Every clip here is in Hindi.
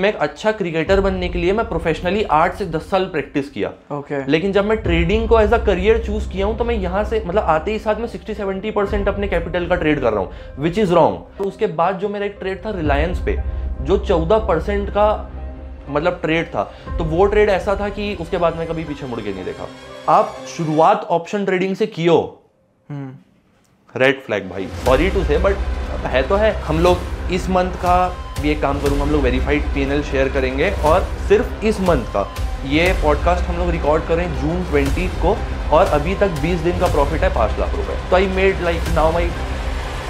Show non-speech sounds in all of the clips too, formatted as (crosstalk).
मैं एक अच्छा क्रिकेटर बनने के लिए मैं प्रोफेशनली आठ से दस साल प्रैक्टिस किया ओके okay. लेकिन जब मैं ट्रेडिंग को एज अ करियर चूज किया हूं तो मैं यहां से मतलब आते ही साथ में 60-70 परसेंट अपने कैपिटल का ट्रेड कर रहा हूं विच इज रॉन्ग तो उसके बाद जो मेरा एक ट्रेड था रिलायंस पे जो चौदह परसेंट का मतलब ट्रेड था तो वो ट्रेड ऐसा था कि उसके बाद मैं कभी पीछे मुड़ के नहीं देखा आप शुरुआत ऑप्शन ट्रेडिंग से कियो रेड हम्म। फ्लैग भाई सॉरी टू से बट है तो है हम लोग इस मंथ का ये काम करूँगा हम लोग वेरीफाइड पी शेयर करेंगे और सिर्फ इस मंथ का ये पॉडकास्ट हम लोग रिकॉर्ड करें जून ट्वेंटी को और अभी तक बीस दिन का प्रॉफिट है पाँच लाख रुपए तो I made like now my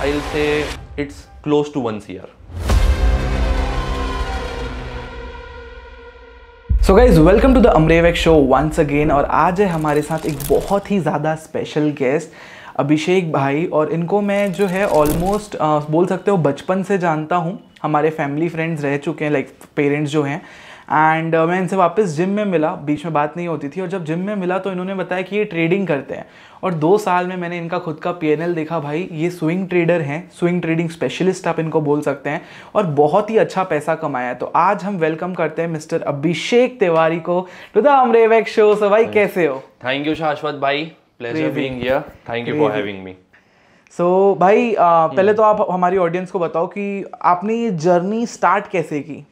I say it's close to one year so guys welcome to the अमरेवेक शो वंस अगेन और आज है हमारे साथ एक बहुत ही ज़्यादा स्पेशल गेस्ट अभिषेक भाई और इनको मैं जो है ऑलमोस्ट uh, बोल सकते हो बचपन से जानता हूँ हमारे फैमिली फ्रेंड्स रह चुके हैं लाइक पेरेंट्स जो हैं एंड uh, मैं इनसे वापस जिम में मिला बीच में बात नहीं होती थी और जब जिम में मिला तो इन्होंने बताया कि ये ट्रेडिंग करते हैं और दो साल में मैंने इनका खुद का पी देखा भाई ये स्विंग ट्रेडर हैं स्विंग ट्रेडिंग स्पेशलिस्ट आप इनको बोल सकते हैं और बहुत ही अच्छा पैसा कमाया है तो आज हम वेलकम करते हैं मिस्टर अभिषेक तिवारी को टू द अमरेवैक शो सो भाई कैसे हो थैंक यू शाश्वत भाई pleasure being here thank you for having me so भाई आ, hmm. पहले तो आप हमारी ऑडियंस को बताओ कि आपने ये जर्नी स्टार्ट कैसे की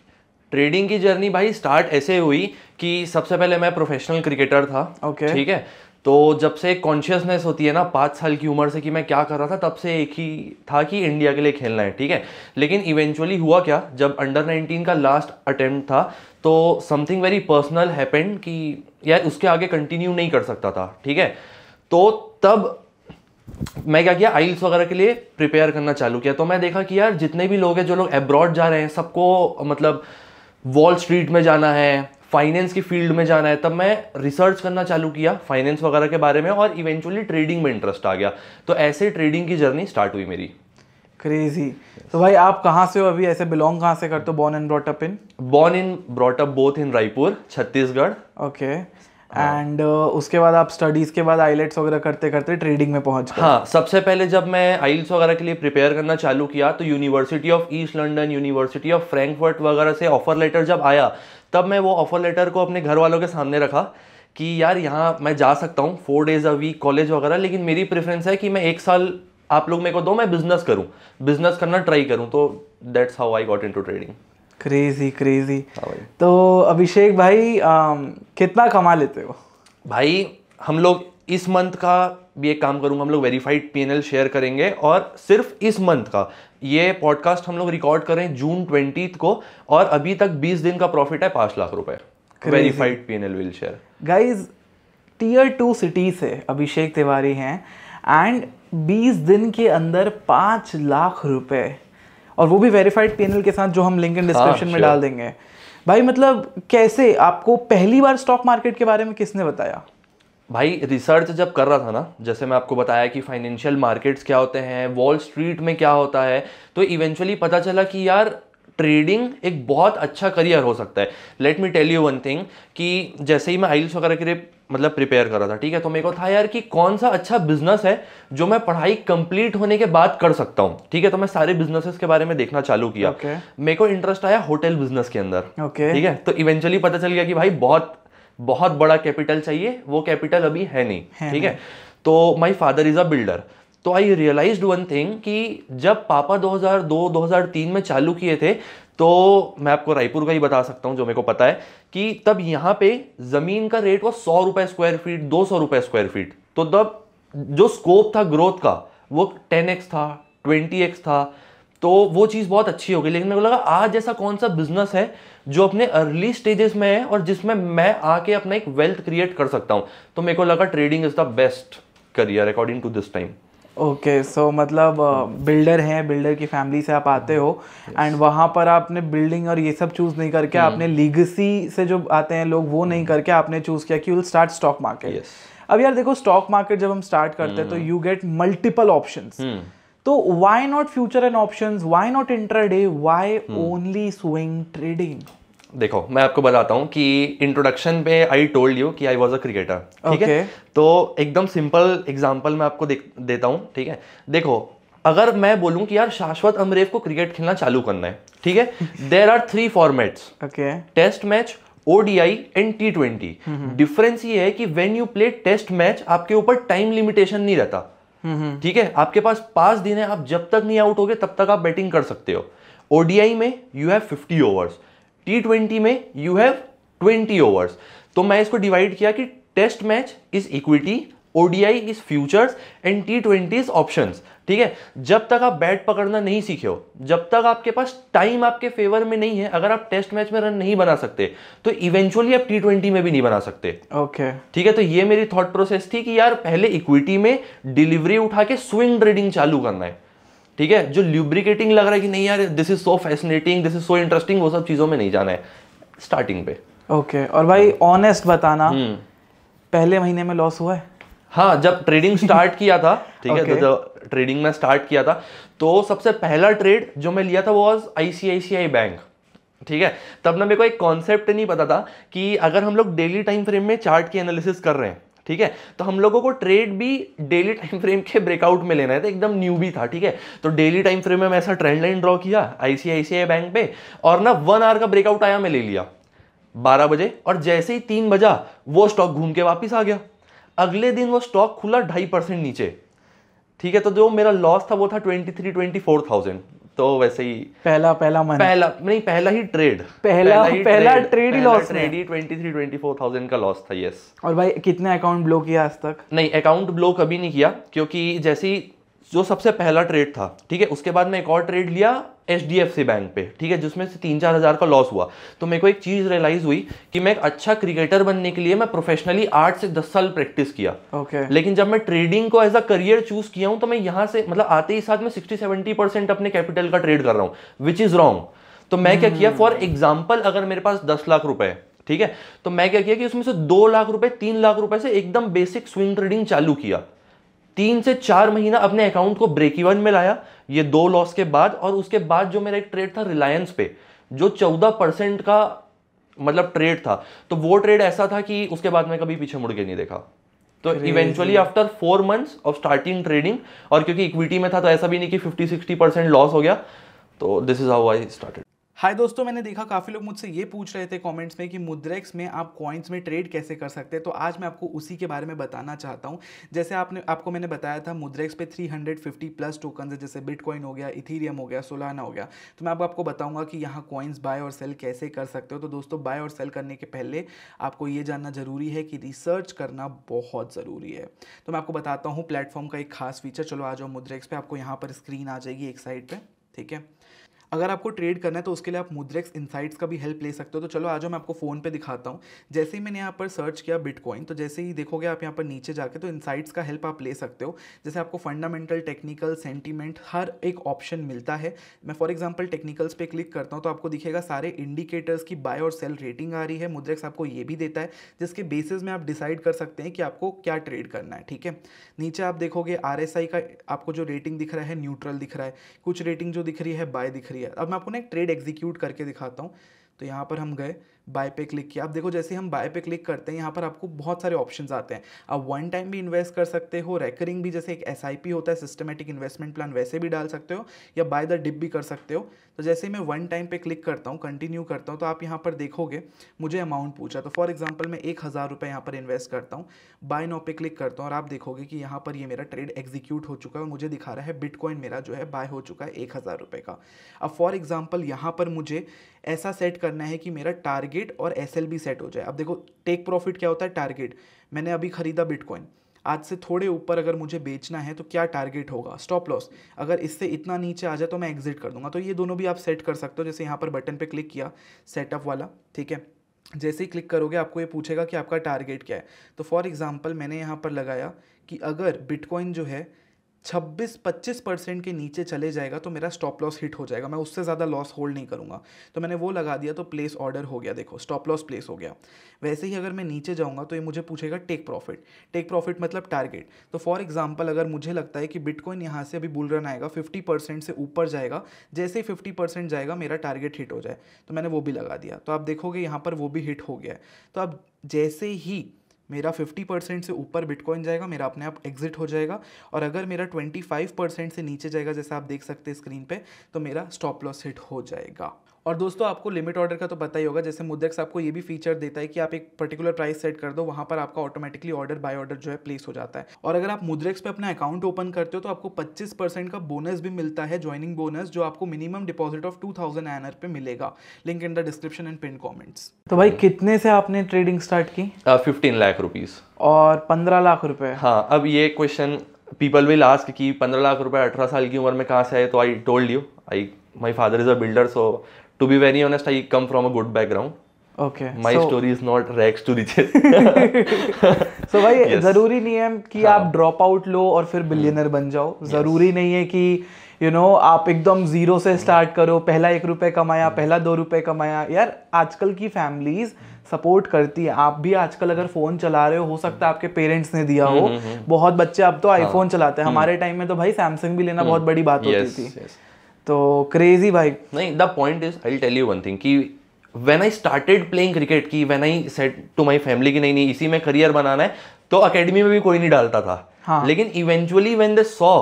ट्रेडिंग की जर्नी भाई स्टार्ट ऐसे हुई कि सबसे पहले मैं प्रोफेशनल क्रिकेटर था ओके ठीक है तो जब से कॉन्शियसनेस होती है ना पाँच साल की उम्र से कि मैं क्या कर रहा था तब से एक ही था कि इंडिया के लिए खेलना है ठीक है लेकिन इवेंचुअली हुआ क्या जब अंडर 19 का लास्ट अटेम्प्ट था तो समथिंग वेरी पर्सनल हैपेंड कि यार उसके आगे कंटिन्यू नहीं कर सकता था ठीक है तो तब मैं क्या किया आइल्स वगैरह के लिए प्रिपेयर करना चालू किया तो मैं देखा कि यार जितने भी लोग हैं जो लोग एब्रॉड जा रहे हैं सबको मतलब वॉल स्ट्रीट में जाना है फाइनेंस की फील्ड में जाना है तब मैं रिसर्च करना चालू किया फाइनेंस वगैरह के बारे में और इवेंचुअली ट्रेडिंग में इंटरेस्ट आ गया तो ऐसे ट्रेडिंग की जर्नी स्टार्ट हुई मेरी क्रेजी तो भाई आप कहाँ से हो अभी ऐसे बिलोंग कहाँ से करते हो born and brought up in born in brought up both in Raipur Chhattisgarh okay okay. And हाँ। uh, उसके बाद आप स्टडीज के बाद आईलेट्स वगैरह करते करते ट्रेडिंग में पहुंच गए हाँ सबसे पहले जब मैं आइल्स वगैरह के लिए प्रिपेयर करना चालू किया तो university of East London university of Frankfurt वगैरह से ऑफर लेटर जब आया तब मैं वो ऑफर लेटर को अपने घर वालों के सामने रखा कि यार यहाँ मैं जा सकता हूँ four days a week college वगैरह लेकिन मेरी प्रेफरेंस है कि मैं एक साल आप लोग मेरे को दो मैं बिजनेस करूँ बिजनेस करना ट्राई करूँ तो that's how I got into trading crazy crazy हाँ तो अभिषेक भाई आ, um, कितना कमा लेते हो भाई हम लोग इस मंथ का भी एक काम करूंगा हम लोग वेरीफाइड पी शेयर करेंगे और सिर्फ इस मंथ का ये पॉडकास्ट हम लोग रिकॉर्ड करें जून ट्वेंटी को और अभी तक बीस दिन का प्रॉफिट है पाँच लाख रुपए verified P L will share guys tier two cities है अभिषेक तिवारी हैं एंड बीस दिन के अंदर पाँच लाख रुपए और वो भी वेरीफाइड पीएनएल के साथ जो हम लिंक इन डिस्क्रिप्शन में डाल देंगे भाई मतलब कैसे आपको पहली बार स्टॉक मार्केट के बारे में किसने बताया भाई रिसर्च जब कर रहा था ना जैसे मैं आपको बताया कि फाइनेंशियल मार्केट्स क्या होते हैं वॉल स्ट्रीट में क्या होता है तो इवेंचुअली पता चला कि यार ट्रेडिंग एक बहुत अच्छा करियर हो सकता है let me tell you one thing कि जैसे ही मैं आइल्स वगैरह के लिए मतलब प्रिपेयर कर रहा था ठीक है तो मेरे को था यार कि कौन सा अच्छा बिजनेस है जो मैं पढ़ाई कंप्लीट होने के बाद कर सकता हूँ ठीक है तो मैं सारे बिजनेसेस के बारे में देखना चालू किया okay. मेरे को इंटरेस्ट आया होटल बिजनेस के अंदर okay. ठीक है तो इवेंचुअली पता चल गया कि भाई बहुत बहुत बड़ा कैपिटल चाहिए वो कैपिटल अभी है नहीं ठीक है तो my father is a builder तो आई रियलाइज वन थिंग कि जब पापा 2002-2003 में चालू किए थे तो मैं आपको रायपुर का ही बता सकता हूँ जो मेरे को पता है कि तब यहाँ पे ज़मीन का रेट वो सौ रुपये स्क्वायर फीट दो सौ रुपये स्क्वायर फीट तो तब जो स्कोप था ग्रोथ का वो टेन एक्स था ट्वेंटी एक्स था तो वो चीज़ बहुत अच्छी होगी लेकिन मेरे को लगा आज ऐसा कौन सा बिजनेस है जो अपने अर्ली स्टेजेस में है और जिसमें मैं आके अपना एक वेल्थ क्रिएट कर सकता हूँ तो मेरे को लगा trading is the best career according to this time okay okay, so so, मतलब बिल्डर uh, hmm. हैं बिल्डर की फैमिली से आप आते हो एंड yes. वहाँ पर आपने बिल्डिंग और ये सब चूज़ नहीं करके hmm. आपने लीगसी से जो आते हैं लोग वो hmm. नहीं करके आपने चूज़ किया कि विल स्टार्ट स्टॉक मार्केट अब यार देखो स्टॉक मार्केट जब हम स्टार्ट करते हैं तो यू गेट मल्टीपल ऑप्शन तो why not future and option why not intraday why only swing trading देखो मैं आपको बताता हूँ कि इंट्रोडक्शन पे आई टोल्ड यू कि आई वॉज अ क्रिकेटर ठीक है तो एकदम सिंपल एग्जाम्पल मैं आपको देता हूँ ठीक है देखो अगर मैं बोलूँ कि यार शाश्वत अमरेव को क्रिकेट खेलना चालू करना है ठीक है there are three formats okay test match ODI and T twenty difference ये है कि when you play test match आपके ऊपर टाइम लिमिटेशन नहीं रहता हम्म, हम्म। ठीक है आपके पास पांच दिन है आप जब तक नहीं आउट होगे तब तक आप बैटिंग कर सकते हो ओडीआई में you have fifty overs T twenty में यू हैव ट्वेंटी ओवर्स तो मैं इसको डिवाइड किया कि test match is equity ODI is futures and T twenty is option ठीक है जब तक आप बैट पकड़ना नहीं सीखे हो जब तक आपके पास टाइम आपके फेवर में नहीं है अगर आप टेस्ट मैच में रन नहीं बना सकते तो इवेंचुअली आप टी ट्वेंटी में भी नहीं बना सकते ओके okay. ठीक है तो ये मेरी थॉट प्रोसेस थी कि यार पहले इक्विटी में डिलीवरी उठा के स्विंग ट्रेडिंग चालू करना है ठीक है जो ल्यूब्रिकेटिंग लग रहा है कि नहीं यार this is so fascinating this is so interesting वो सब चीज़ों में नहीं जाना है स्टार्टिंग पे ओके okay, और भाई ऑनेस्ट हम्म। बताना हम्म। पहले महीने में लॉस हुआ है हाँ जब ट्रेडिंग स्टार्ट किया था (laughs) ठीक okay. है तो जब ट्रेडिंग में स्टार्ट किया था तो सबसे पहला ट्रेड जो मैं लिया था वो वॉज आई बैंक ठीक है तब ना मेरे को एक कॉन्सेप्ट नहीं पता था कि अगर हम लोग डेली टाइम फ्रेम में चार्ट की एनालिसिस कर रहे हैं ठीक है तो हम लोगों को ट्रेड भी डेली टाइम फ्रेम के ब्रेकआउट में लेना है तो एकदम न्यू भी था ठीक है तो डेली टाइम फ्रेम में मैं ऐसा ट्रेंड लाइन ड्रॉ किया आईसीआईसीआई बैंक पे और ना वन आवर का ब्रेकआउट आया मैं ले लिया बारह बजे और जैसे ही तीन बजा वो स्टॉक घूम के वापिस आ गया अगले दिन वो स्टॉक खुला ढाई परसेंट नीचे ठीक है तो जो मेरा लॉस था वो था twenty three twenty four thousand तो वैसे ही पहला पहला मन पहला नहीं पहला ही ट्रेड पहला पहला, पहला ट्रेड ही लॉस ट्रेड ही twenty three twenty four thousand का लॉस था यस और भाई कितने अकाउंट ब्लो किया आज तक नहीं अकाउंट ब्लो कभी नहीं किया क्योंकि जैसे ही जो सबसे पहला ट्रेड था ठीक है उसके बाद मैं एक और ट्रेड लिया H D F C bank पे ठीक है जिसमें से तीन चार हज़ार का लॉस हुआ तो मेरे को एक चीज़ रियलाइज़ हुई कि मैं एक अच्छा क्रिकेटर बनने के लिए मैं प्रोफेशनली आठ से दस साल प्रैक्टिस किया ओके okay. लेकिन जब मैं ट्रेडिंग को एज अ करियर चूज़ किया हूं तो मैं यहाँ से मतलब आते ही साथ में सिक्सटी सेवेंटी परसेंट अपने कैपिटल का ट्रेड कर रहा हूँ विच इज़ रॉन्ग तो मैं क्या किया फॉर एग्जाम्पल hmm. अगर मेरे पास दस लाख रुपए ठीक है तो मैं क्या किया कि उसमें से दो लाख रुपए तीन लाख रुपए से एकदम बेसिक स्विंग ट्रेडिंग चालू किया तीन से चार महीना अपने अकाउंट को ब्रेक इवन में लाया ये दो लॉस के बाद और उसके बाद जो मेरा एक ट्रेड था रिलायंस पे जो चौदह परसेंट का मतलब ट्रेड था तो वो ट्रेड ऐसा था कि उसके बाद मैं कभी पीछे मुड़ के नहीं देखा तो eventually after four months of starting trading और क्योंकि इक्विटी में था तो ऐसा भी नहीं कि फिफ्टी सिक्सटी परसेंट लॉस हो गया तो this is how I started hi दोस्तों मैंने देखा काफ़ी लोग मुझसे ये पूछ रहे थे कमेंट्स में कि मुद्रेक्स में आप कॉइन्स में ट्रेड कैसे कर सकते हैं तो आज मैं आपको उसी के बारे में बताना चाहता हूँ जैसे आपने आपको मैंने बताया था मुद्रेक्स पे 350 प्लस टोकन है जैसे बिटकॉइन हो गया इथीरियम हो गया सोलाना हो गया तो मैं अब आपको बताऊँगा कि यहाँ कॉइन्स बाय और सेल कैसे कर सकते हो तो दोस्तों बाय और सेल करने के पहले आपको ये जानना ज़रूरी है कि रिसर्च करना बहुत ज़रूरी है तो मैं आपको बताता हूँ प्लेटफॉर्म का एक खास फीचर चलो आ जाओ मुद्रेक्स पर आपको यहाँ पर स्क्रीन आ जाएगी एक साइड पर ठीक है अगर आपको ट्रेड करना है तो उसके लिए आप मुद्रेक्स इनसाइट्स का भी हेल्प ले सकते हो तो चलो आज मैं आपको फ़ोन पे दिखाता हूँ जैसे ही मैंने यहाँ पर सर्च किया बिटकॉइन तो जैसे ही देखोगे आप यहाँ पर नीचे जाके तो इनसाइट्स का हेल्प आप ले सकते हो जैसे आपको फंडामेंटल टेक्निकल सेंटीमेंट हर एक ऑप्शन मिलता है मैं फॉर एग्जाम्पल टेक्निकल्स पर क्लिक करता हूँ तो आपको दिखेगा सारे इंडिकेटर्स की बाय और सेल रेटिंग आ रही है मुद्रेक्स आपको ये भी देता है जिसके बेसिस में आप डिसाइड कर सकते हैं कि आपको क्या ट्रेड करना है ठीक है नीचे आप देखोगे आर का आपको जो रेटिंग दिख रहा है न्यूट्रल दिख रहा है कुछ रेटिंग जो दिख रही है बाय दिख रही है है अब मैं आपको ना एक ट्रेड एग्जीक्यूट करके दिखाता हूँ तो यहाँ पर हम गए बाय पे क्लिक किया अब देखो जैसे हम बाय पे क्लिक करते हैं यहाँ पर आपको बहुत सारे ऑप्शन आते हैं आप वन टाइम भी इन्वेस्ट कर सकते हो रेकरिंग भी जैसे एक एस होता है सिस्टमेटिक इन्वेस्टमेंट प्लान वैसे भी डाल सकते हो या बाय द डिप भी कर सकते हो तो जैसे मैं वन टाइम पे क्लिक करता हूँ कंटिन्यू करता हूँ तो आप यहाँ पर देखोगे मुझे अमाउंट पूछा तो फॉर एग्जाम्पल मैं एक हज़ार रुपये यहाँ पर इन्वेस्ट करता हूँ बाय नो पे क्लिक करता हूँ और आप देखोगे कि यहाँ पर ये मेरा ट्रेड एग्जीक्यूट हो चुका है और मुझे दिखा रहा है बिटकॉइन मेरा जो है बाय हो चुका है एक हज़ार रुपये का अब फॉर एग्जाम्पल यहाँ पर मुझे ऐसा सेट करना है कि मेरा टारगेट टारगेट और एस सेट हो जाए अब देखो टेक प्रॉफिट क्या होता है टारगेट मैंने अभी खरीदा बिटकॉइन आज से थोड़े ऊपर अगर मुझे बेचना है तो क्या टारगेट होगा स्टॉप लॉस अगर इससे इतना नीचे आ जाए तो मैं एग्जिट कर दूंगा तो ये दोनों भी आप सेट कर सकते हो जैसे यहाँ पर बटन पे क्लिक किया सेटअप वाला ठीक है जैसे ही क्लिक करोगे आपको ये पूछेगा कि आपका टारगेट क्या है तो फॉर एग्ज़ाम्पल मैंने यहाँ पर लगाया कि अगर बिटकॉइन जो है छब्बीस पच्चीस परसेंट के नीचे चले जाएगा तो मेरा स्टॉप लॉस हिट हो जाएगा मैं उससे ज़्यादा लॉस होल्ड नहीं करूँगा तो मैंने वो लगा दिया तो प्लेस ऑर्डर हो गया देखो स्टॉप लॉस प्लेस हो गया वैसे ही अगर मैं नीचे जाऊँगा तो ये मुझे पूछेगा टेक प्रॉफिट टेक प्रॉफिट मतलब टारगेट तो फॉर एग्जाम्पल अगर मुझे लगता है कि बिटकॉइन यहाँ से अभी बुल रन आएगा फिफ्टी परसेंट से ऊपर जाएगा जैसे ही फिफ्टी परसेंट जाएगा मेरा टारगेट हिट हो जाए तो मैंने वो भी लगा दिया तो आप देखोगे यहाँ पर वो भी हिट हो गया तो अब जैसे ही मेरा 50 परसेंट से ऊपर बिटकॉइन जाएगा मेरा अपने आप एग्जिट हो जाएगा और अगर मेरा 25 परसेंट से नीचे जाएगा जैसा आप देख सकते हैं स्क्रीन पे तो मेरा स्टॉप लॉस हिट हो जाएगा और दोस्तों आपको लिमिट ऑर्डर का तो पता ही होगा जैसे मुद्रेक्स आपको ये भी फीचर देता है कि आप एक पर्टिकुलर प्राइस सेट कर दो वहाँ पर आपका ऑटोमेटिकली ऑर्डर बाय ऑर्डर जो है प्लेस हो जाता है और अगर आप मुद्रेक्स पे अपना अकाउंट ओपन करते हो तो आपको 25 परसेंट का बोनस भी मिलता है ज्वाइनिंग बोनस जो आपको minimum deposit of two thousand पे मिलेगा link in the description and pin comments तो भाई कितने से आपने ट्रेडिंग स्टार्ट की फिफ्टीन लाख रुपीज और पंद्रह लाख रुपए हाँ अब ये क्वेश्चन पीपल विल आस्क कि पंद्रह लाख रुपए अठारह साल की उम्र में कहाँ से आए तो I told you I my father is a builder so to be very honest i come from a good background okay my so, story is not rags to riches (laughs) so भाई yes. जरूरी नहीं है कि हाँ. आप ड्रॉप आउट लो और फिर बिलियनर hmm. बन जाओ yes. जरूरी नहीं है कि यू you नो know, आप एकदम जीरो से स्टार्ट करो पहला एक रुपए कमाया hmm. पहला दो रुपए कमाया यार आजकल की फैमिलीज सपोर्ट करती है आप भी आजकल अगर फोन चला रहे हो हो सकता है आपके पेरेंट्स ने दिया hmm, हो बहुत बच्चे अब तो आईफोन हाँ। चलाते हैं हमारे टाइम में तो भाई सैमसंग भी लेना बहुत बड़ी बात होती थी तो क्रेजी भाई नहीं the point is I tell you one thing कि when I started playing cricket की when I set to my family की नहीं नहीं इसी में करियर बनाना है तो अकेडमी में भी कोई नहीं डालता था हाँ. लेकिन इवेंचुअली वेन दे सॉ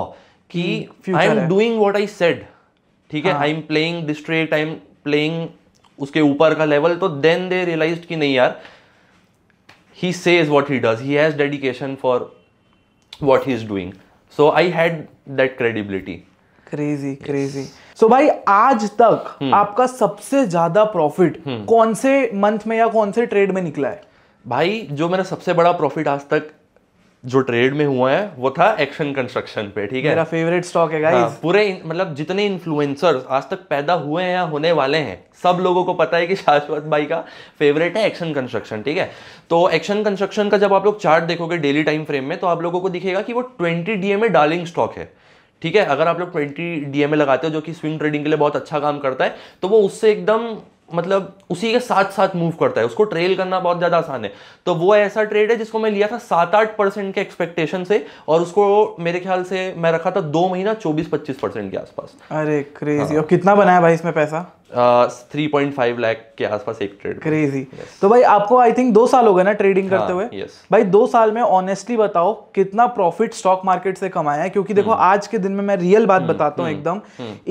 कि I am doing what I said ठीक है I am playing district I am playing उसके ऊपर का लेवल तो देन दे रियलाइज कि नहीं यार he says what he does he has dedication for what he is doing so I had that credibility crazy crazy so भाई आज तक हम्म। आपका सबसे ज्यादा प्रॉफिट हम्म। कौन से मंथ में या कौन से ट्रेड में निकला है भाई जो मेरा सबसे बड़ा प्रॉफिट आज तक जो ट्रेड में हुआ है वो था एक्शन कंस्ट्रक्शन पे ठीक है मेरा फेवरेट स्टॉक है गाइस हाँ, पूरे मतलब जितने इन्फ्लुएंसर्स आज तक पैदा हुए हैं या होने वाले हैं सब लोगों को पता है कि (laughs) शाश्वत भाई का फेवरेट है एक्शन कंस्ट्रक्शन ठीक है तो एक्शन कंस्ट्रक्शन का जब आप लोग चार्ट देखोगे डेली टाइम फ्रेम में तो आप लोगों को दिखेगा कि वो ट्वेंटी डी डार्लिंग स्टॉक है ठीक है अगर आप लोग ट्वेंटी डीएमए लगाते हो जो कि स्विंग ट्रेडिंग के लिए बहुत अच्छा काम करता है तो वो उससे एकदम मतलब उसी के साथ साथ मूव करता है उसको ट्रेल करना बहुत ज़्यादा आसान है तो वो ऐसा ट्रेड है जिसको मैं लिया था सात आठ परसेंट के एक्सपेक्टेशन से और उसको मेरे ख्याल से मैं रखा था दो महीना चौबीस पच्चीस परसेंट के आसपास अरे क्रेजी हाँ। और कितना बनाया भाई इसमें पैसा थ्री पॉइंट फाइव लैख के आसपास एक ट्रेड क्रेजी yes. तो भाई आपको आई थिंक दो साल हो गए ना ट्रेडिंग हाँ, करते हुए yes. भाई दो साल में ऑनेस्टली बताओ कितना प्रॉफिट स्टॉक मार्केट से कमाया है क्योंकि देखो हम्म। आज के दिन में मैं रियल बात हम्म, बताता हूँ हम्म, एकदम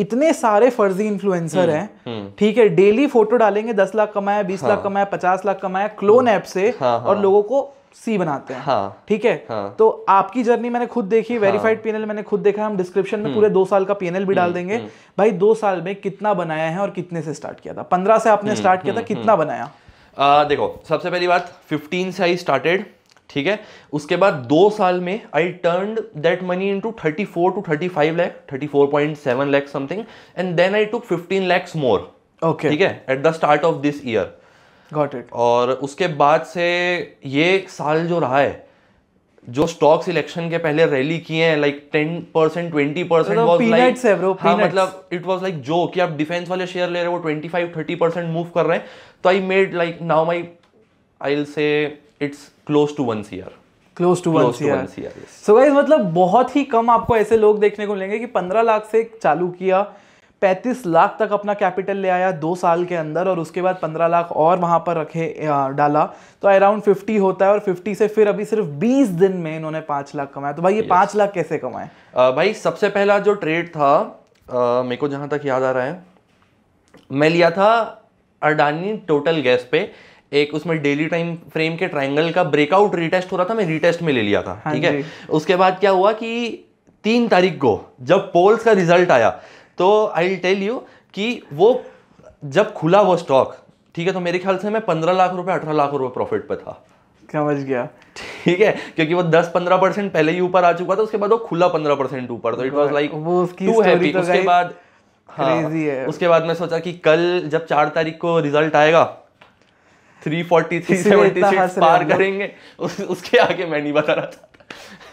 इतने सारे फर्जी इन्फ्लुएंसर हैं ठीक है डेली फोटो डालेंगे दस लाख कमाया बीस लाख हाँ। कमाया पचास लाख कमाया क्लोन ऐप से हाँ, और हाँ। लोगों को सी बनाते हैं हाँ, ठीक है हाँ, तो आपकी जर्नी मैंने खुद देखी वेरीफाइड हाँ, पीएनएल मैंने खुद देखा हम डिस्क्रिप्शन में हम्म। पूरे दो साल का पीएनएल भी डाल हम्म, देंगे हम्म। भाई दो साल में कितना बनाया है और कितने से स्टार्ट किया था पंद्रह से आपने स्टार्ट किया था कितना बनाया आ, देखो सबसे पहली बात फिफ्टीन से आई स्टार्टेड ठीक है उसके बाद दो साल में I turn that money into thirty four to thirty thirty five lakh four point seven lakh something and then I to fifteen lakhs more okay ठीक है at the start of this year got it और उसके बाद से ये साल जो रहा है जो स्टॉक्स इलेक्शन के पहले रैली किए हैं like ten percent twenty percent मतलब इट वॉज लाइक जो कि आप डिफेंस वाले शेयर ले रहे हो twenty five thirty percent move कर रहे हैं तो I made like now my I will say it's close to one C R close to one C R so guys मतलब बहुत ही कम आपको ऐसे लोग देखने को मिलेंगे कि पंद्रह लाख से चालू किया पैंतीस लाख तक अपना कैपिटल ले आया दो साल के अंदर और उसके बाद पंद्रह लाख और वहाँ पर रखे डाला तो अराउंड फिफ्टी होता है और फिफ्टी से फिर अभी सिर्फ बीस दिन में इन्होंने पाँच लाख कमाया तो भाई ये पाँच लाख कैसे कमाए भाई सबसे पहला जो ट्रेड था मेरे को जहाँ तक याद आ रहा है मैं लिया था अडानी टोटल गैस पे एक उसमें डेली टाइम फ्रेम के ट्रायंगल का ब्रेकआउट रीटेस्ट हो रहा था मैं रीटेस्ट में ले लिया था हाँ ठीक है उसके बाद क्या हुआ कि तीन तारीख को जब पोल्स का रिजल्ट आया तो आई टेल यू कि वो जब खुला वो स्टॉक ठीक है तो मेरे ख्याल से मैं पंद्रह लाख रुपए अठारह लाख रुपए प्रॉफिट पे था समझ गया ठीक है क्योंकि वो दस पंद्रह परसेंट पहले ही ऊपर आ चुका था उसके बाद वो खुला पंद्रह परसेंट ऊपर तो it was like too happy उसके बाद हाँ है। उसके बाद मैं सोचा कि कल जब चार तारीख को रिजल्ट आएगा थ्री फोर्टी थ्री सेवेंटी पार करेंगे उस, उसके आगे मैं नहीं बता रहा था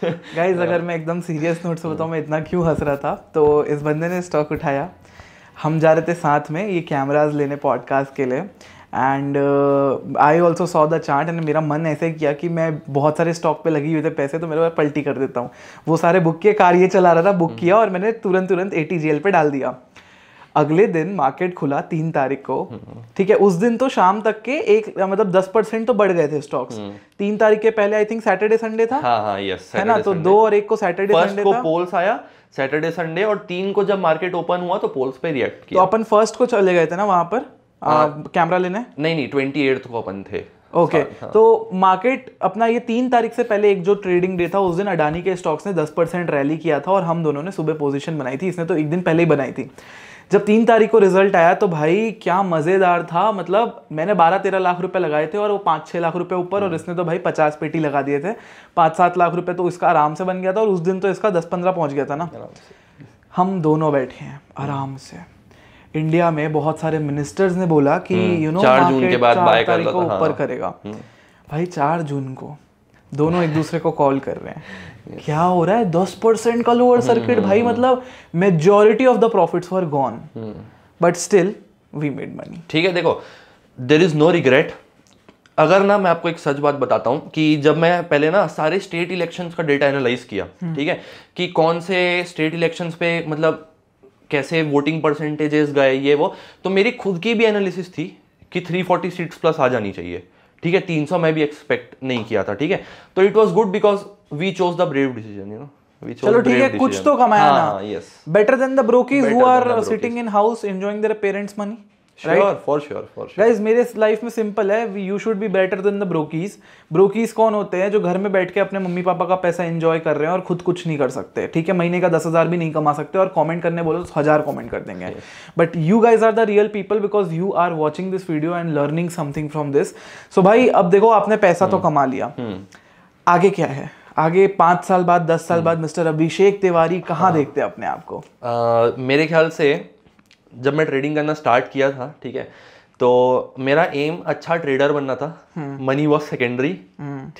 गाइज अगर मैं एकदम सीरियस नोट से बताऊँ मैं इतना क्यों हंस रहा था तो इस बंदे ने स्टॉक उठाया हम जा रहे थे साथ में ये कैमराज लेने पॉडकास्ट के लिए and I also saw the chart and मेरा मन ऐसे किया कि मैं बहुत सारे स्टॉक पे लगी हुए थे पैसे तो मेरे पास पलटी कर देता हूँ वो सारे बुक के कार ये चला रहा था बुक हम्म। किया और मैंने तुरंत तुरंत ए टी जी एल पर डाल दिया अगले दिन मार्केट खुला तीन तारीख को ठीक है उस दिन तो शाम तक के एक मतलब दस परसेंट तो बढ़ गए थे स्टॉक्स हम्म। तीन तारीख के पहले आई थिंक सैटरडे संडे था हाँ, हाँ, यस, है ना तो दो और एक को सैटरडे संडे को पोल्स आया सैटरडे संडे और तीन को जब मार्केट ओपन हुआ तो पोल्स पे रिएक्ट किया तो अपन फर्स्ट को चले गए थे ना वहां पर कैमरा हाँ। लेने नहीं नहीं ट्वेंटी को अपन थे ओके okay, हाँ. हाँ। तो मार्केट अपना ये तीन तारीख से पहले एक जो ट्रेडिंग डे था उस दिन अडानी के स्टॉक्स ने दस परसेंट रैली किया था और हम दोनों ने सुबह पोजीशन बनाई थी इसने तो एक दिन पहले ही बनाई थी जब तीन तारीख को रिजल्ट आया तो भाई क्या मज़ेदार था मतलब मैंने बारह तेरह लाख रुपए लगाए थे और वो पांच छह लाख रुपए ऊपर और हम्म। इसने तो भाई पचास पेटी लगा दिए थे पांच सात लाख रुपए तो इसका आराम से बन गया था और उस दिन तो इसका दस पंद्रह पहुंच गया था ना हम दोनों बैठे हैं आराम से इंडिया में बहुत सारे मिनिस्टर्स ने बोला कि यू हम्म, नो चार जून के बाद बाय कर तो, ऊपर हाँ। करेगा हम्म। भाई चार जून को दोनों एक दूसरे को कॉल कर रहे हैं yes. क्या हो रहा है दस परसेंट का लोअर सर्किट भाई hmm. मतलब majority of the profit for gone but still we made money ठीक है देखो देर इज नो रिग्रेट अगर ना मैं आपको एक सच बात बताता हूँ कि जब मैं पहले ना सारे स्टेट इलेक्शंस का डेटा एनालाइज किया hmm. ठीक है कि कौन से स्टेट इलेक्शंस पे मतलब कैसे वोटिंग परसेंटेजेस गए ये वो तो मेरी खुद की भी एनालिसिस थी कि 340 सीट्स प्लस आ जानी चाहिए ठीक है 300 मैं भी एक्सपेक्ट नहीं किया था ठीक है तो it was good because we chose the brave decision you know चलो ठीक है कुछ तो कमाया ना better than the brokies who are sitting in house enjoying their parents money कौन होते हैं जो घर में बैठ के अपने मम्मी पापा का पैसा एंजॉय कर रहे हैं और खुद कुछ नहीं कर सकते ठीक है महीने का दस हज़ार भी नहीं कमा सकते और कमेंट करने बोलो तो हज़ार कमेंट कर देंगे but you guys are the real people because you are watching this video and learning something from this so भाई अब देखो आपने पैसा तो hmm. कमा लिया hmm. आगे क्या है आगे पांच साल बाद दस साल hmm. बाद मिस्टर अभिषेक तिवारी कहाँ हाँ। देखते हैं अपने आप को मेरे ख्याल से जब मैं ट्रेडिंग करना स्टार्ट किया था ठीक है तो मेरा एम अच्छा ट्रेडर बनना था मनी वॉज सेकेंडरी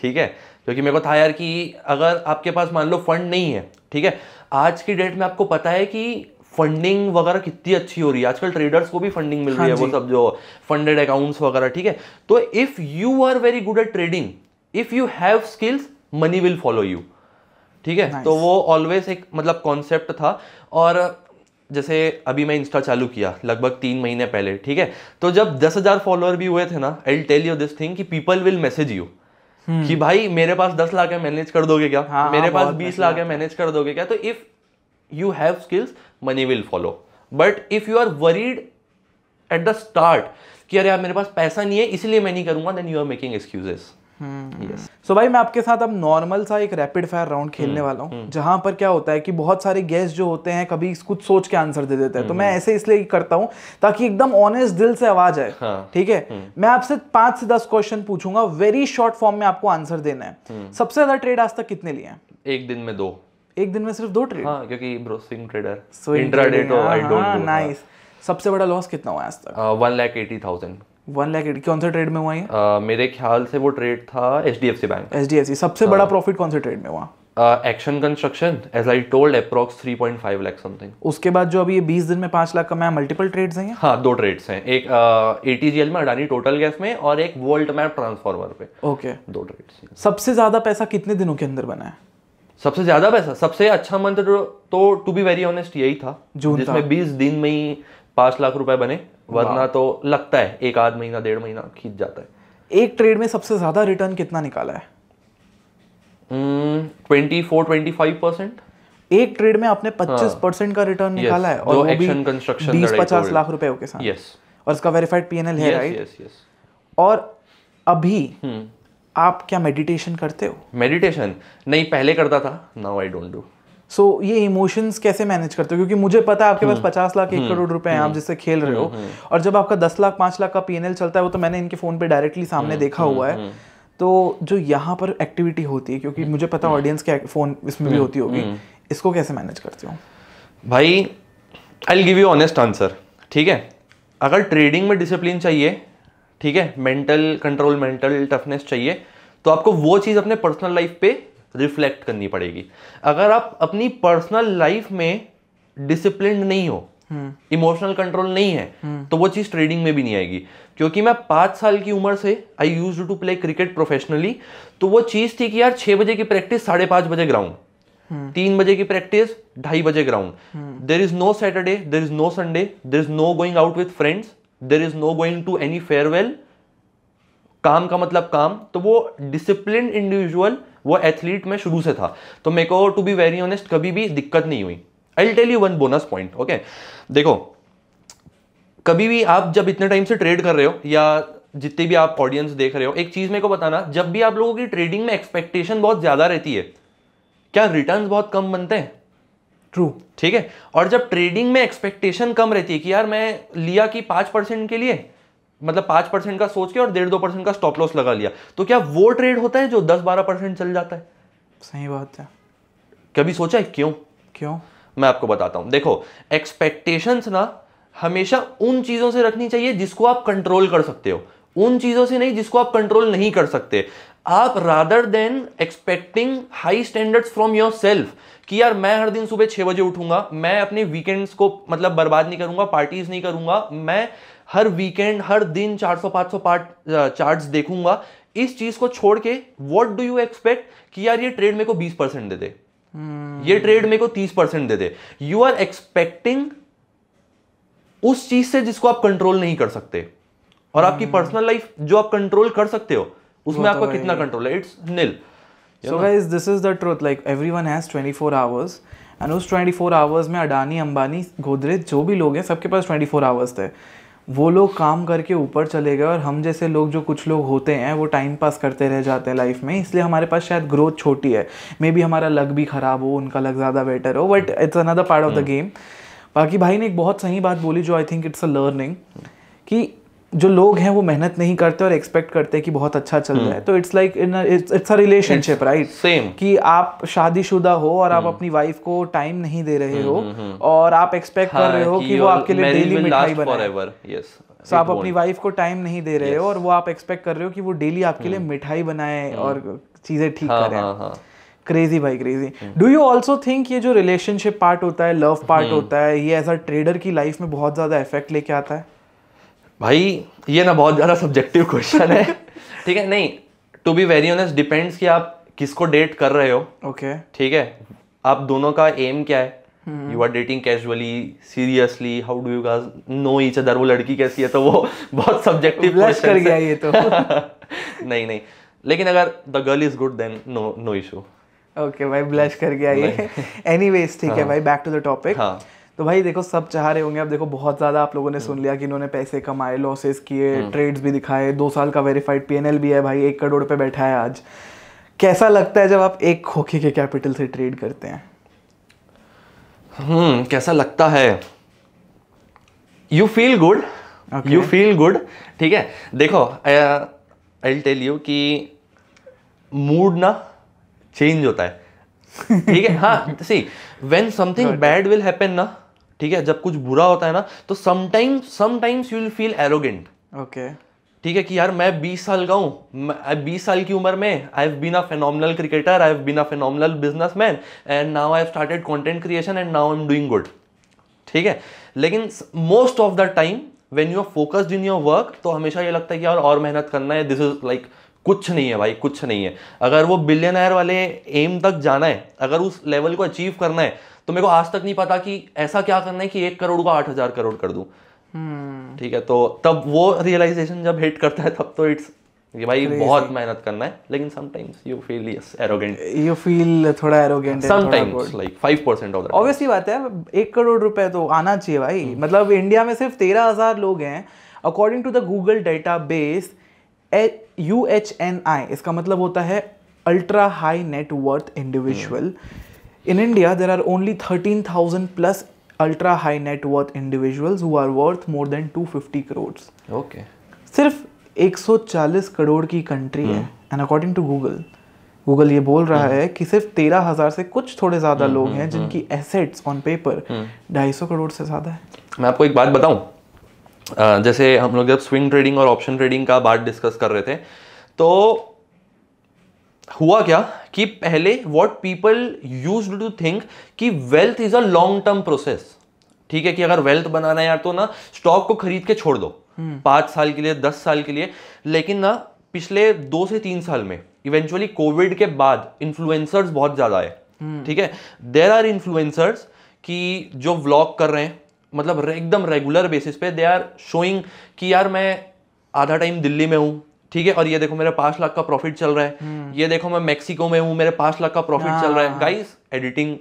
ठीक है क्योंकि मेरे को था यार कि अगर आपके पास मान लो फंड नहीं है ठीक है आज की डेट में आपको पता है कि फंडिंग वगैरह कितनी अच्छी हो रही है आजकल ट्रेडर्स को भी फंडिंग मिल रही हाँ है वो सब जो फंडेड अकाउंट्स वगैरह ठीक है तो if you are very good at trading if you have skills money will follow you ठीक है तो nice. तो वो ऑलवेज एक मतलब कॉन्सेप्ट था और जैसे अभी मैं इंस्टा चालू किया लगभग तीन महीने पहले ठीक है तो जब दस हज़ार फॉलोअर भी हुए थे ना I tell you this thing कि पीपल विल मैसेज यू कि भाई मेरे पास दस लाख है मैनेज कर दोगे क्या हाँ, मेरे हाँ, पास बीस लाख है मैनेज कर दोगे क्या तो if you have skills money will follow but if you are worried at the start कि अरे यार मेरे पास पैसा नहीं है इसलिए मैं नहीं करूंगा then you are making excuses yes hmm. So भाई मैं आपके साथ अब नॉर्मल सा एक रैपिड फायर राउंड खेलने वाला हूँ हम्म। जहाँ पर क्या होता है कि बहुत सारे गेस्ट जो होते हैं कभी कुछ सोच के आंसर दे देते हैं तो हम्म, मैं ऐसे इसलिए करता हूँ ताकि एकदम ऑनेस्ट दिल से आवाज आए हाँ। ठीक है मैं आपसे पांच से दस क्वेश्चन पूछूंगा वेरी शॉर्ट फॉर्म में आपको आंसर देना है सबसे ज्यादा ट्रेड आज तक कितने लिए हैं एक दिन में दो एक दिन में सिर्फ दो ट्रेड हाँ, क्योंकि bro swing trader intraday nice सबसे बड़ा लॉस कितना हुआ आज तक one lakh eighty thousand one lakh eighty कौन से ट्रेड में हुआ है आ, मेरे ख्याल से वो ट्रेड था H D F C bank H D F C सबसे uh, बड़ा प्रॉफिट कौन से ट्रेड में हुआ Action Construction as I told approx five lakh something उसके बाद जो अभी ये बीस दिन में 5 लाख कमाया मल्टीपल ट्रेड्स हैं हाँ दो ट्रेड्स हैं एक ए टी जी एल में अडानी टोटल गैस में और एक वोल्ट मैप ट्रांसफॉर्मर पे ओके दो ट्रेड्स सबसे ज्यादा पैसा कितने दिनों के अंदर बना है सबसे ज्यादा पैसा सबसे अच्छा मंथ तो टू बी वेरी ऑनेस्ट यही था जून जिसमें बीस दिन में ही पांच लाख रुपए बने वरना तो लगता है एक आध महीना डेढ़ महीना खींच जाता है एक ट्रेड में सबसे ज़्यादा रिटर्न कितना निकाला है twenty four twenty five percent एक ट्रेड में आपने 25 हाँ। परसेंट का रिटर्न yes, निकाला है और कंस्ट्रक्शन बीस पचास लाख रुपए के साथ yes. और इसका वेरीफाइड पी है एल राइट और अभी hmm. आप क्या मेडिटेशन करते हो मेडिटेशन नहीं पहले करता था now I don't do so so, ये इमोशंस कैसे मैनेज करते हो क्योंकि मुझे पता है आपके पास हम्म। पचास लाख एक हम्म। करोड़ रुपए हैं आप हम्म। जिससे खेल रहे हो और जब आपका दस लाख पांच लाख का पीएनएल चलता है वो तो मैंने इनके फोन पे डायरेक्टली सामने देखा हुआ है तो जो यहाँ पर एक्टिविटी होती है क्योंकि मुझे पता ऑडियंस के फोन इसमें भी होती होगी इसको कैसे मैनेज करते हो भाई I give you honest answer ठीक है अगर ट्रेडिंग में डिसिप्लिन चाहिए ठीक है मेंटल कंट्रोल मेंटल टफनेस चाहिए तो आपको वो चीज़ अपने पर्सनल लाइफ पे रिफ्लेक्ट करनी पड़ेगी अगर आप अपनी पर्सनल लाइफ में डिसिप्लिन नहीं हो हम्म। इमोशनल कंट्रोल नहीं है हम्म। तो वो चीज ट्रेडिंग में भी नहीं आएगी क्योंकि मैं पांच साल की उम्र से I use to play cricket professionally तो वो चीज थी कि यार छह बजे की प्रैक्टिस साढ़े पांच बजे ग्राउंड हम्म। तीन बजे की प्रैक्टिस ढाई बजे ground there is no Saturday there is no Sunday there is no going out with friends there is no going to any farewell काम का मतलब काम तो वो डिसिप्लिन इंडिविजुअल वो एथलीट में शुरू से था तो मेरे को टू बी वेरी ऑनेस्ट कभी भी दिक्कत नहीं हुई I tell you one bonus point okay देखो कभी भी आप जब इतने टाइम से ट्रेड कर रहे हो या जितने भी आप ऑडियंस देख रहे हो एक चीज मेरे को बताना जब भी आप लोगों की ट्रेडिंग में एक्सपेक्टेशन बहुत ज्यादा रहती है क्या रिटर्न बहुत कम बनते हैं ट्रू ठीक है और जब ट्रेडिंग में एक्सपेक्टेशन कम रहती है कि यार मैं लिया कि पांच परसेंट के लिए मतलब पांच परसेंट का सोच के और डेढ़ दो परसेंट का स्टॉप लॉस लगा लिया तो क्या वो ट्रेड होता है जो दस बारह परसेंट चल जाता है सही बात है कभी सोचा है क्यों क्यों मैं आपको बताता हूं देखो एक्सपेक्टेशंस ना हमेशा उन चीजों से रखनी चाहिए जिसको आप कंट्रोल कर सकते हो उन चीजों से नहीं जिसको आप कंट्रोल नहीं कर सकते आप rather than expecting high standards from yourself कि यार मैं हर दिन सुबह छह बजे उठूंगा मैं अपने वीकेंड्स को मतलब बर्बाद नहीं करूंगा पार्टीज नहीं करूंगा मैं हर वीकेंड हर दिन 400-500 पार्ट चार्ट देखूंगा इस चीज को छोड़ के व्हाट डू यू एक्सपेक्ट कि यार ये ट्रेड मेरे को 20 परसेंट दे दे hmm. ये ट्रेड मेरे को 30 परसेंट दे दे यू आर एक्सपेक्टिंग उस चीज से जिसको आप कंट्रोल नहीं कर सकते और hmm. आपकी पर्सनल हम्म। लाइफ जो आप कंट्रोल कर सकते हो उसमें तो आपका कितना कंट्रोल है it's nil so this is the truth like everyone has twenty 24 hours and उस 24 आवर्स में अडानी अंबानी गोदरेज जो भी लोग हैं सबके पास 24 आवर्स थे वो लोग काम करके ऊपर चले गए और हम जैसे लोग जो कुछ लोग होते हैं वो टाइम पास करते रह जाते हैं लाइफ में इसलिए हमारे पास शायद ग्रोथ छोटी है मे बी हमारा लक भी ख़राब हो उनका लक ज़्यादा बेटर हो but it's another part of the game बाकी भाई ने एक बहुत सही बात बोली जो I think it's a learning कि जो लोग हैं वो मेहनत नहीं करते और एक्सपेक्ट करते कि बहुत अच्छा चल रहा है हम्म। तो it's like in it's a relationship right same कि आप शादीशुदा हो और आप हम्म। अपनी वाइफ को टाइम नहीं दे रहे हो हम्म, और आप हाँ, एक्सपेक्ट कर रहे हो कि वो आपके लिए डेली मिठाई बनाए सो आप अपनी वाइफ को टाइम नहीं दे रहे हो और वो आप एक्सपेक्ट कर रहे हो कि वो डेली आपके लिए मिठाई बनाए और चीजें ठीक हाँ, करें क्रेजी हाँ, भाई crazy do you also think ये जो रिलेशनशिप पार्ट होता है लव पार्ट होता है ये एज अ ट्रेडर की लाइफ में बहुत ज्यादा इफेक्ट लेके आता है भाई ये ना बहुत ज़्यादा सब्जेक्टिव क्वेश्चन है (laughs) ठीक है नहीं to be very honest depends कि आप किसको डेट कर रहे हो ओके okay. ठीक है आप दोनों का एम क्या है you are dating casually seriously how do you guys know each other वो लड़की कैसी है तो वो (laughs) बहुत सब्जेक्टिव कर गया ये तो (laughs) नहीं नहीं लेकिन अगर the girl is good then no no issue okay भाई ब्लश कर गया ये एनीवेज ठीक है हाँ। भाई बैक टू द टॉपिक तो भाई देखो सब चाह रहे होंगे अब देखो बहुत ज़्यादा आप लोगों ने सुन हम्म। लिया कि इन्होंने पैसे कमाए लॉसेस किए ट्रेड्स हम्म। भी दिखाए दो साल का वेरीफाइड पीएनएल भी है भाई एक करोड़ पे बैठा है आज कैसा लगता है जब आप एक खोखे के कैपिटल से ट्रेड करते हैं हम्म कैसा लगता है you feel good you feel good ठीक है देखो आई टेल यू कि मूड ना चेंज होता है ठीक है हाँ see when something bad will happen ना ठीक है जब कुछ बुरा होता है ना तो sometimes sometimes you will feel arrogant okay ठीक है कि यार मैं 20 साल का हूँ बीस साल की उम्र में I have been a phenomenal cricketer I have been a phenomenal businessman and now I have started content creation and now I am doing good ठीक है लेकिन most of the time when you are focused in your work तो हमेशा ये लगता है कि यार और मेहनत करना है दिस इज लाइक कुछ नहीं है भाई कुछ नहीं है अगर वो बिलियनर वाले एम तक जाना है अगर उस लेवल को अचीव करना है तो मेरे को आज तक नहीं पता कि ऐसा क्या करना है कि एक करोड़ को आठ हजार करोड़ कर दू हम्म। ठीक है तो तब वो रियलाइजेशन जब हिट करता है तब तो इट्स ये भाई Crazy. बहुत मेहनत करना है लेकिन sometimes you feel yes arrogant you feel थोड़ा arrogant sometimes like 5% of obviously बात है एक करोड़ रुपए तो आना चाहिए भाई hmm. मतलब इंडिया में सिर्फ 13000 लोग हैं according to the Google database U H N I इसका मतलब होता है ultra high net worth individual hmm. In India, there are only 13,000 plus ultra high net worth individuals who are worth more than 250 crores. Okay. सिर्फ 140 करोड़ की कंट्री hmm. है and according to Google Google ये बोल रहा हम्म। है कि सिर्फ तेरह हजार से कुछ थोड़े ज्यादा हम्म, लोग हम्म, हैं जिनकी एसेट्स ऑन पेपर ढाई सौ करोड़ से ज्यादा है मैं आपको एक बात बताऊं जैसे हम लोग जब स्विंग ट्रेडिंग और ऑप्शन ट्रेडिंग का बात डिस्कस कर रहे थे तो हुआ क्या कि पहले what people use to think कि wealth is a long term process ठीक है कि अगर वेल्थ बनाना है यार तो ना स्टॉक को खरीद के छोड़ दो हम्म। पाँच साल के लिए दस साल के लिए लेकिन ना पिछले दो से तीन साल में इवेंचुअली कोविड के बाद इन्फ्लुएंसर्स बहुत ज़्यादा आए हम्म। ठीक है देर आर इन्फ्लुएंसर्स कि जो व्लॉग कर रहे हैं मतलब एकदम रेगुलर बेसिस पे दे आर शोइंग कि यार मैं आधा टाइम दिल्ली में हूँ ठीक है और ये देखो मेरा पांच लाख का प्रॉफिट चल रहा है हम्म। ये देखो मैं मेक्सिको में हूँ मेरे पांच लाख का प्रॉफिट चल रहा है गाइस हाँ। एडिटिंग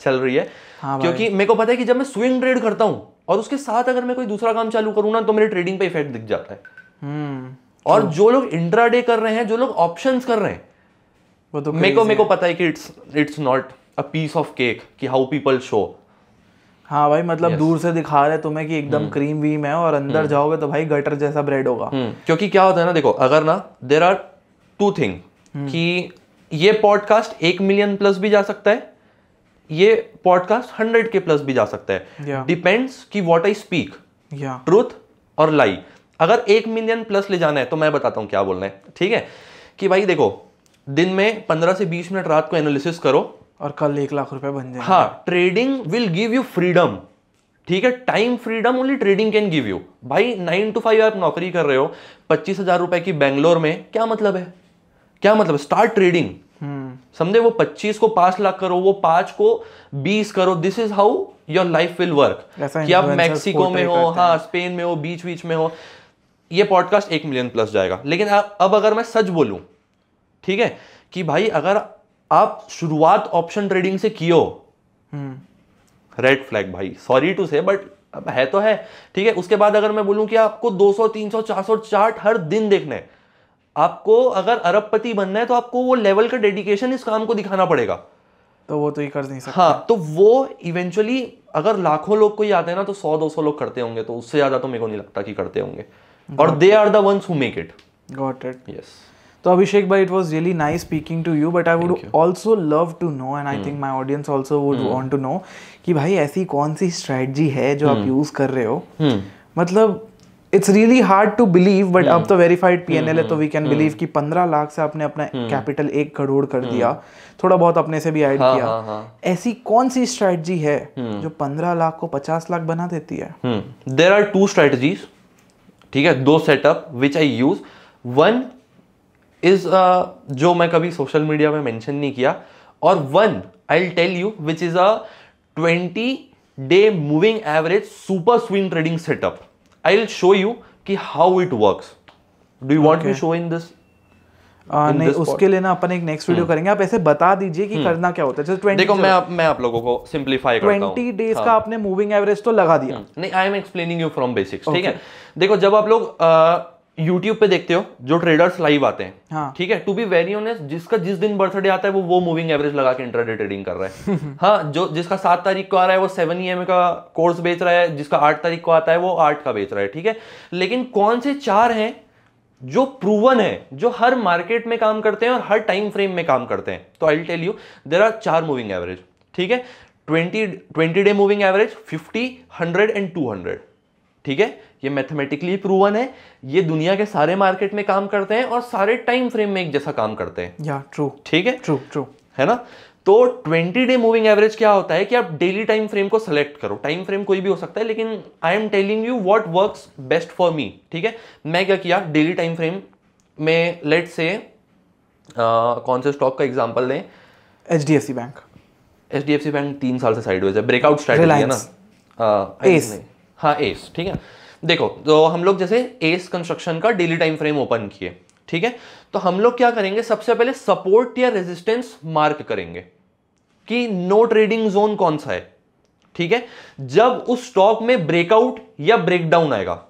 चल रही है हाँ क्योंकि मेरे को पता है कि जब मैं स्विंग ट्रेड करता हूँ और उसके साथ अगर मैं कोई दूसरा काम चालू करूँ ना तो मेरे ट्रेडिंग पे इफेक्ट दिख जाता है हम्म। और जो लोग इंट्राडे कर रहे हैं जो लोग ऑप्शंस कर रहे हैं वो तो मेरे को मेरे को पता है कि it's it's not a piece of cake कि हाउ पीपल शो हाँ भाई मतलब yes. दूर से दिखा रहे तुम्हें कि एकदम क्रीम hmm. वीम है और अंदर hmm. जाओगे तो भाई गटर जैसा ब्रेड होगा hmm. क्योंकि क्या होता है ना देखो अगर ना देर आर टू थिंग कि ये पॉडकास्ट एक मिलियन प्लस भी जा सकता है ये पॉडकास्ट हंड्रेड के प्लस भी जा सकता है डिपेंड्स कि वॉट आई स्पीक ट्रूथ और लाई अगर एक मिलियन प्लस ले जाना है तो मैं बताता हूँ क्या बोलना है ठीक है कि भाई देखो दिन में पंद्रह से बीस मिनट रात को एनालिसिस करो और कल एक लाख रुपए बन जाए हाँ trading will give you freedom ठीक है time freedom only trading can give you भाई नाइन टू फाइव आप नौकरी कर रहे हो पच्चीस हजार रुपए की बैंगलोर में क्या मतलब है क्या मतलब स्टार्ट हम्म। ट्रेडिंग समझे वो पच्चीस को पांच लाख करो वो पांच को बीस करो this is how your life will work कि आप मैक्सिको में हो हाँ स्पेन में हो बीच बीच में हो ये पॉडकास्ट एक मिलियन प्लस जाएगा लेकिन अब अगर मैं सच बोलूं ठीक है कि भाई अगर आप शुरुआत ऑप्शन ट्रेडिंग से कियो रेड हम्म। फ्लैग भाई सॉरी टू से बट अब है तो है ठीक है उसके बाद अगर मैं बोलूं कि आपको 200 300 400 चार्ट हर दिन देखने आपको अगर अरबपति बनना है तो आपको वो लेवल का डेडिकेशन इस काम को दिखाना पड़ेगा तो वो तो ये कर नहीं सकते हाँ तो वो इवेंचुअली अगर लाखों लोग कोई आते हैं ना तो सौ दो सौ लोग करते होंगे तो उससे ज्यादा तो मेरे को नहीं लगता कि करते होंगे और they are the ones who make it got it yes तो अभिषेक भाई it was really nice speaking to you but I would also love to know and I think my audience also would want to know कि भाई ऐसी कौन सी स्ट्रैटी है जो आप यूज hmm. कर रहे हो hmm. मतलब it's really hard to believe but अब तो वेरीफाइड पी एन एल है hmm, तो वी कैन बिलीव कि पंद्रह लाख से आपने अपना कैपिटल एक करोड़ कर दिया थोड़ा बहुत अपने से भी ऐड हाँ, किया हाँ, हाँ। ऐसी कौन सी स्ट्रैटी है जो पंद्रह लाख को पचास लाख बना देती है देर आर टू स्ट्रैटीज ठीक है दो setup which I use one is uh, जो मैं कभी सोशल मीडिया में मेंशन नहीं किया और one I will tell you which is a twenty day moving average super swing trading setup I will show you कि how it work do you want to show in this नहीं उसके लिए ना अपन एक नेक्स्ट वीडियो hmm. करेंगे आप ऐसे बता दीजिए कि hmm. करना क्या होता है देखो मैं आप, मैं आप लोगों को सिंप्लीफाई करता हूं 20 डेज का आपने मूविंग एवरेज तो लगा दिया hmm. नहीं I am explaining you from basics ठीक है देखो जब आप लोग uh, यूट्यूब पे देखते हो जो ट्रेडर्स लाइव आते हैं हाँ. ठीक है टू बी वेरी ऑनेस्ट जिसका जिस दिन बर्थडे आता है वो वो मूविंग एवरेज लगा के इंटरडे ट्रेडिंग कर रहा है (laughs) हाँ जो जिसका सात तारीख को आ रहा है वो सेवन ई e का कोर्स बेच रहा है जिसका आठ तारीख को आता है वो आठ का बेच रहा है ठीक है लेकिन कौन से चार हैं जो प्रूवन है जो हर मार्केट में काम करते हैं और हर टाइम फ्रेम में काम करते हैं तो I tell you there are चार मूविंग एवरेज ठीक है twenty twenty day moving average fifty hundred and two hundred ठीक है ये मैथमेटिकली प्रूवन है ये दुनिया के सारे मार्केट में काम करते हैं और सारे टाइम फ्रेम में एक जैसा काम करते हैं या ट्रू ठीक है ट्रू ट्रू है ना तो 20 डे मूविंग एवरेज क्या होता है कि आप डेली टाइम फ्रेम को सेलेक्ट करो टाइम फ्रेम कोई भी हो सकता है लेकिन I am telling you what works best for me ठीक है मैं क्या किया डेली टाइम फ्रेम में लेट से कौन से स्टॉक का एग्जाम्पल दें H D F C bank H D F C bank तीन साल से साइड हुए ब्रेकआउट स्ट्रैटेजी है ना एस हाँ एस हाँ, ठीक है देखो तो हम लोग जैसे एस कंस्ट्रक्शन का डेली टाइम फ्रेम ओपन किए ठीक है तो हम लोग क्या करेंगे सबसे पहले सपोर्ट या रेजिस्टेंस मार्क करेंगे कि नो ट्रेडिंग जोन कौन सा है ठीक है जब उस स्टॉक में ब्रेकआउट या ब्रेकडाउन आएगा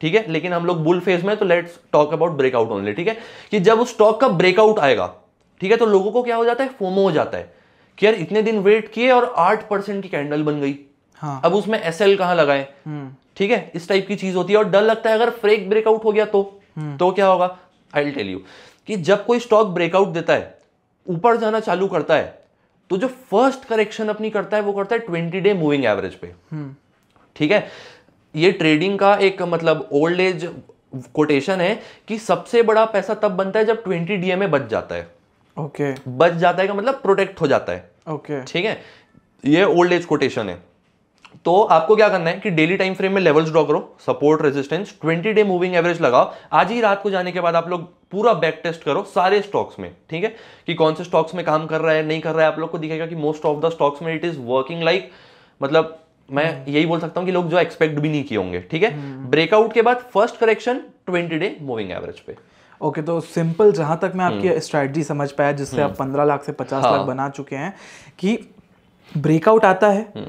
ठीक है लेकिन हम लोग बुल फेज में तो let's talk about breakout only ठीक है कि जब उस स्टॉक का ब्रेकआउट आएगा ठीक है तो लोगों को क्या हो जाता है फोमो हो जाता है कि यार इतने दिन वेट किए और आठ परसेंट की कैंडल बन गई हाँ। अब उसमें एस एल कहां लगाए हम्म। ठीक है इस टाइप की चीज होती है और डर लगता है अगर फ्रेक ब्रेकआउट हो गया तो हम्म। तो क्या होगा आई विल टेल यू कि जब कोई स्टॉक ब्रेकआउट देता है ऊपर जाना चालू करता है तो जो फर्स्ट करेक्शन अपनी करता है वो करता है ट्वेंटी डे मूविंग एवरेज पे हम्म। ठीक है ये ट्रेडिंग का एक मतलब ओल्ड एज कोटेशन है कि सबसे बड़ा पैसा तब बनता है जब ट्वेंटी डीएमए में बच जाता है ओके okay. बच जाता है का मतलब प्रोटेक्ट हो जाता है ओके okay. ठीक है ये ओल्ड एज कोटेशन है तो आपको क्या करना है कि डेली टाइम फ्रेम में लेवल्स ड्रॉ करो support resistance 20 day moving average लगाओ आज ही रात को जाने के बाद आप लोग पूरा बैक टेस्ट करो सारे स्टॉक्स में ठीक है कि कौन से स्टॉक्स में काम कर रहा है नहीं कर रहा है आप लोग को दिखेगा कि मोस्ट ऑफ द स्टॉक्स में इट इज वर्किंग लाइक मतलब मैं हम्म। यही बोल सकता हूं कि लोग जो एक्सपेक्ट भी नहीं किए होंगे ठीक है ब्रेकआउट हम्म। के बाद first correction twenty day moving average पे ओके okay, तो सिंपल जहां तक मैं आपकी स्ट्रेटजी हम्म। समझ पाया जिससे आप पंद्रह लाख से पचास हाँ। लाख बना चुके हैं कि ब्रेकआउट आता है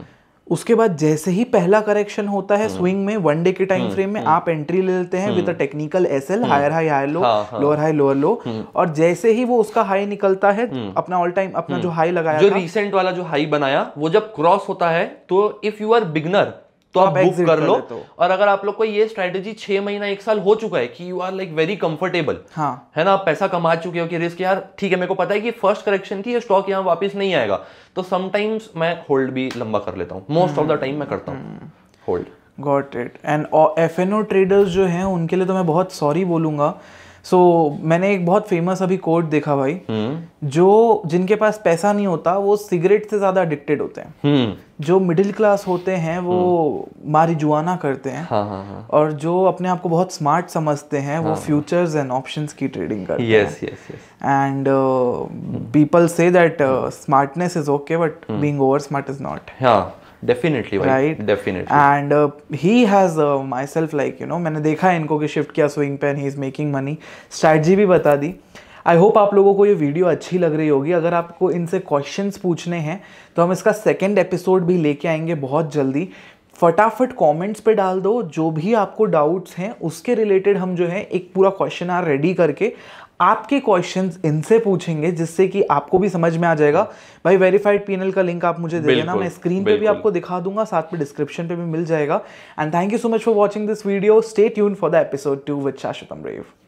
उसके बाद जैसे ही पहला करेक्शन होता है स्विंग हम्म। में वन डे के टाइम हम्म, फ्रेम में हम्म। आप एंट्री ले लेते हैं with a technical S L higher high higher low lower high lower low और जैसे ही वो उसका हाई निकलता है अपना ऑल टाइम अपना जो हाई लगाया जो रिसेंट वाला जो हाई बनाया वो जब क्रॉस होता है तो इफ यू आर बिगनर तो आप बुक कर लो और अगर आप लोग को ये स्ट्रेटेजी छह महीना एक साल हो चुका है कि you are like very comfortable है ना आप पैसा कमा चुके हो कि रिस्क यार ठीक है मेरे को पता है कि फर्स्ट करेक्शन की स्टॉक यहाँ वापस नहीं आएगा तो समटाइम्स मैं होल्ड भी लंबा कर लेता हूँ मोस्ट ऑफ द टाइम मैं करता हूँ hold got it and F N O traders जो हैं उनके लिए तो मैं बहुत सॉरी बोलूंगा सो so, मैंने एक बहुत फेमस अभी कोर्ट देखा भाई हुँ. हम्म। जो जिनके पास पैसा नहीं होता वो सिगरेट से ज़्यादा एडिक्टेड होते हैं हुँ. हम्म। जो मिडिल क्लास होते हैं वो मारिजुआना हम्म। करते हैं हाँ, हाँ, हाँ. और जो अपने आप को बहुत स्मार्ट समझते हैं हाँ, वो फ्यूचर्स एंड ऑप्शंस की ट्रेडिंग करते yes, हैं yes yes and people say that smartness is okay but being over smart is not हाँ definitely right definitely and he has my self like you know मैंने देखा है इनको कि शिफ्ट किया swing pen he is making money strategy भी बता दी आई होप आप लोगों को ये वीडियो अच्छी लग रही होगी अगर आपको इनसे क्वेश्चंस पूछने हैं तो हम इसका सेकेंड एपिसोड भी लेके आएंगे बहुत जल्दी फटाफट कमेंट्स पे डाल दो जो भी आपको डाउट्स हैं उसके रिलेटेड हम जो है एक पूरा क्वेश्चन आर रेडी करके आपके क्वेश्चन इनसे पूछेंगे जिससे कि आपको भी समझ में आ जाएगा भाई वेरीफाइड पीएनएल का लिंक आप मुझे दे देना मैं स्क्रीन पे भी आपको दिखा दूंगा साथ में डिस्क्रिप्शन पे भी मिल जाएगा and thank you so much for watching this video stay tune for the episode two with Shashwatam rev